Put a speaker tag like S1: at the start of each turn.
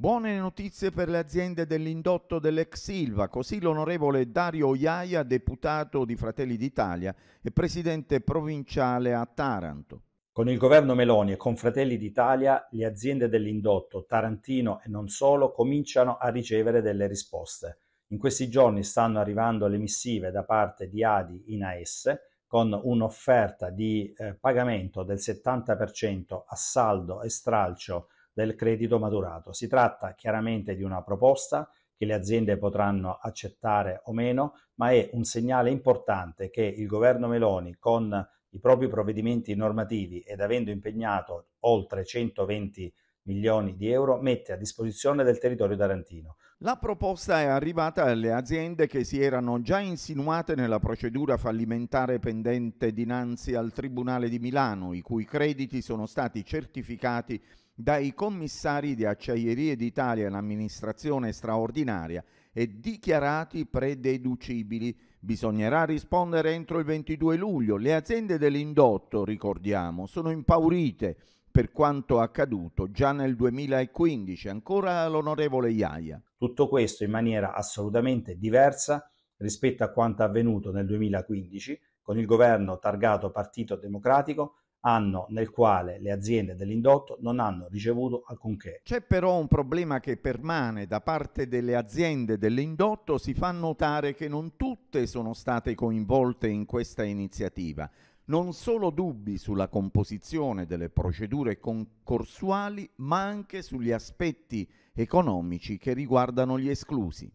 S1: Buone notizie per le aziende dell'indotto dell'ex Silva, così l'onorevole Dario Iaia, deputato di Fratelli d'Italia e presidente provinciale a Taranto. Con il governo Meloni e con Fratelli d'Italia
S2: le aziende dell'indotto tarantino e non solo cominciano a ricevere delle risposte. In questi giorni stanno arrivando le missive da parte di Adi in AS con un'offerta di eh, pagamento del 70% a saldo e stralcio del credito maturato. Si tratta chiaramente di una proposta che le aziende potranno accettare o meno, ma è un segnale importante che il governo Meloni con i propri provvedimenti normativi ed avendo impegnato oltre 120 milioni di euro mette a disposizione del territorio d'Arantino.
S1: La proposta è arrivata alle aziende che si erano già insinuate nella procedura fallimentare pendente dinanzi al Tribunale di Milano, i cui crediti sono stati certificati dai commissari di Acciaierie d'Italia e l'amministrazione straordinaria e dichiarati prededucibili. Bisognerà rispondere entro il 22 luglio. Le aziende dell'indotto, ricordiamo, sono impaurite per quanto accaduto già nel 2015, ancora l'onorevole Iaia. Tutto questo in maniera
S2: assolutamente diversa rispetto a quanto avvenuto nel 2015 con il governo targato Partito Democratico anno nel quale le aziende dell'indotto non hanno ricevuto alcunché.
S1: C'è però un problema che permane da parte delle aziende dell'indotto, si fa notare che non tutte sono state coinvolte in questa iniziativa non solo dubbi sulla composizione delle procedure concorsuali, ma anche sugli aspetti economici che riguardano gli esclusi.